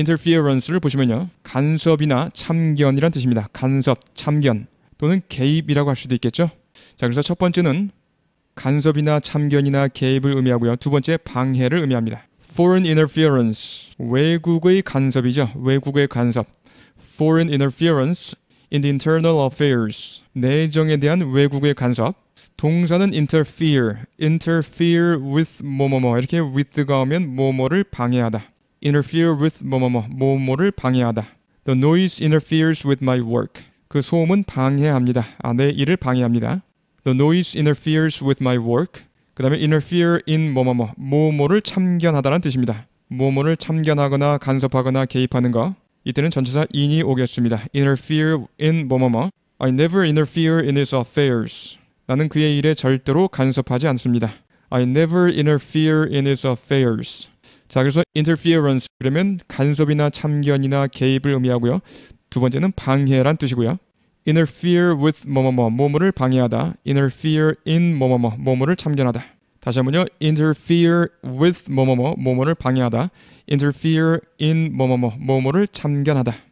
interference를 보시면요. 간섭이나 참견이란 뜻입니다. 간섭, 참견 또는 개입이라고 할 수도 있겠죠. 자, 그래서 첫 번째는 간섭이나 참견이나 개입을 의미하고요. 두 번째 방해를 의미합니다. foreign interference 외국의 간섭이죠. 외국의 간섭. foreign interference in the internal affairs 내정에 대한 외국의 간섭. 동사는 interfere, interfere with 뭐뭐뭐 이렇게 with가 오면 뭐뭐를 방해하다. interfere with 뭐뭐뭐 뭐뭐를 방해하다. The noise interferes with my work. 그 소음은 방해합니다. 아, 내 일을 방해합니다. The noise interferes with my work. 그 다음에 interfere in 뭐뭐뭐 뭐뭐를 참견하다라는 뜻입니다. 뭐뭐를 참견하거나 간섭하거나 개입하는 거. 이때는 전체사 in이 오겠습니다. interfere in 뭐뭐뭐. I never interfere in his affairs. 나는 그의 일에 절대로 간섭하지 않습니다. I never interfere in his affairs. 자, 그래서 interference 그러면 간섭이나 참견이나 개입을 의미하고요. 두 번째는 방해란 뜻이고요. interfere with 뭐뭐뭐 뭐뭐를 방해하다. interfere in 뭐뭐뭐 뭐뭐를 참견하다. 다시 한번요. interfere with 뭐뭐뭐 뭐뭐를 방해하다. interfere in 뭐뭐뭐 뭐뭐를 참견하다.